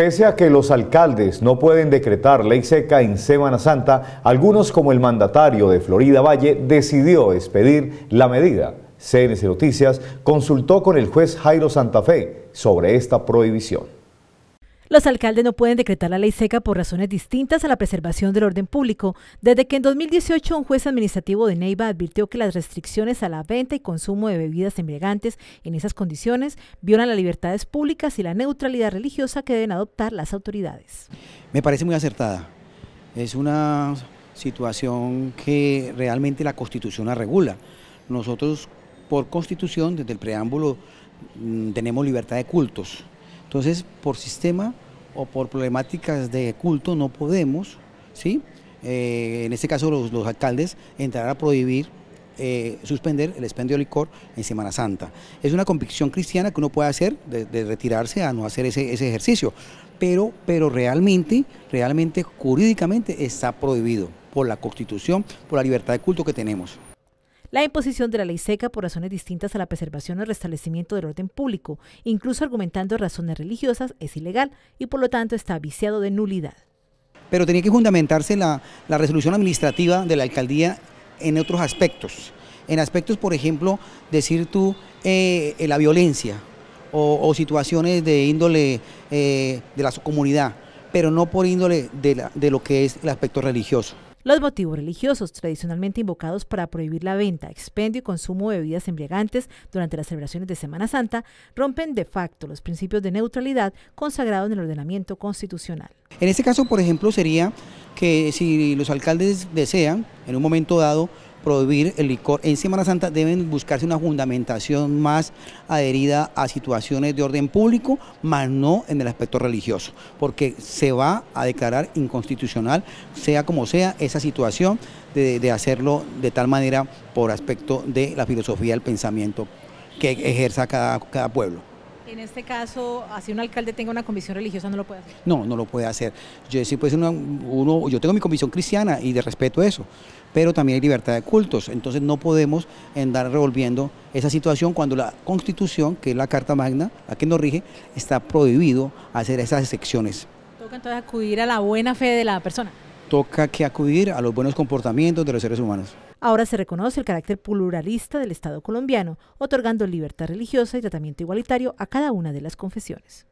Pese a que los alcaldes no pueden decretar ley seca en Semana Santa, algunos como el mandatario de Florida Valle decidió expedir la medida. CNC Noticias consultó con el juez Jairo Santa Fe sobre esta prohibición. Los alcaldes no pueden decretar la ley seca por razones distintas a la preservación del orden público, desde que en 2018 un juez administrativo de Neiva advirtió que las restricciones a la venta y consumo de bebidas embriagantes en esas condiciones violan las libertades públicas y la neutralidad religiosa que deben adoptar las autoridades. Me parece muy acertada. Es una situación que realmente la Constitución la regula. Nosotros, por Constitución, desde el preámbulo, mm, tenemos libertad de cultos. Entonces, por sistema, o por problemáticas de culto no podemos, ¿sí? Eh, en este caso los, alcaldes, entrar a prohibir, eh, suspender el expendio de licor en Semana Santa. Es una convicción cristiana que uno puede hacer de, retirarse a no hacer ese, ejercicio, pero, pero realmente, realmente jurídicamente está prohibido por la Constitución, por la libertad de culto que tenemos. La imposición de la ley seca por razones distintas a la preservación o restablecimiento del orden público, incluso argumentando razones religiosas, es ilegal y por lo tanto está viciado de nulidad. Pero tenía que fundamentarse la, resolución administrativa de la alcaldía en otros aspectos. En aspectos, por ejemplo, decir tú eh, la violencia o, situaciones de índole eh, de la comunidad, pero no por índole de lo que es el aspecto religioso. Los motivos religiosos tradicionalmente invocados para prohibir la venta, expendio y consumo de bebidas embriagantes durante las celebraciones de Semana Santa rompen de facto los principios de neutralidad consagrados en el ordenamiento constitucional. En este caso, por ejemplo, sería que si los alcaldes desean, en un momento dado, prohibir el licor en Semana Santa deben buscarse una fundamentación más adherida a situaciones de orden público, más no en el aspecto religioso, porque se va a declarar inconstitucional, sea como sea, esa situación de, hacerlo de tal manera por aspecto de la filosofía del pensamiento que ejerza cada pueblo. En este caso, así un alcalde tenga una convicción religiosa, no lo puede hacer. No, no lo puede hacer. Yo sí, pues uno, yo tengo mi convicción cristiana y de respeto eso, pero también hay libertad de cultos. Entonces no podemos andar revolviendo esa situación cuando la Constitución, que es la Carta Magna, la que nos rige, está prohibido hacer esas excepciones. Toca entonces acudir a la buena fe de la persona. Toca que acudir a los buenos comportamientos de los seres humanos. Ahora se reconoce el carácter pluralista del Estado colombiano, otorgando libertad religiosa y tratamiento igualitario a cada una de las confesiones.